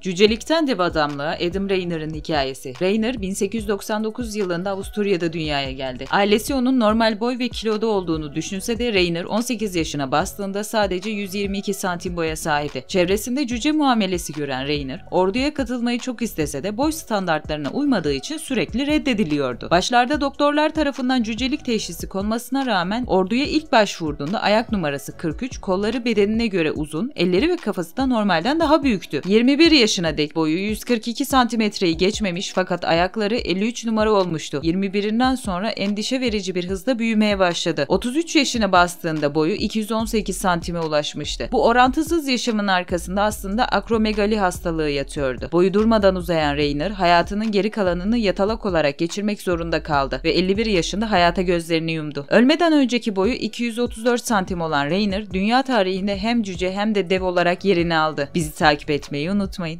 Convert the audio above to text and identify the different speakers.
Speaker 1: Cücelikten dev adamlığa Adam Rayner'ın hikayesi. Rayner 1899 yılında Avusturya'da dünyaya geldi. Ailesi onun normal boy ve kiloda olduğunu düşünse de Rayner 18 yaşına bastığında sadece 122 santim boya sahipti. Çevresinde cüce muamelesi gören Rayner, orduya katılmayı çok istese de boy standartlarına uymadığı için sürekli reddediliyordu. Başlarda doktorlar tarafından cücelik teşhisi konmasına rağmen orduya ilk başvurduğunda ayak numarası 43, kolları bedenine göre uzun, elleri ve kafası da normalden daha büyüktü. 21 yaş yaşına dek boyu 142 santimetreyi geçmemiş fakat ayakları 53 numara olmuştu. 21'inden sonra endişe verici bir hızla büyümeye başladı. 33 yaşına bastığında boyu 218 santime ulaşmıştı. Bu orantısız yaşamın arkasında aslında akromegali hastalığı yatıyordu. Boyu durmadan uzayan Rayner hayatının geri kalanını yatalak olarak geçirmek zorunda kaldı ve 51 yaşında hayata gözlerini yumdu. Ölmeden önceki boyu 234 santim olan Rayner dünya tarihinde hem cüce hem de dev olarak yerini aldı. Bizi takip etmeyi unutmayın.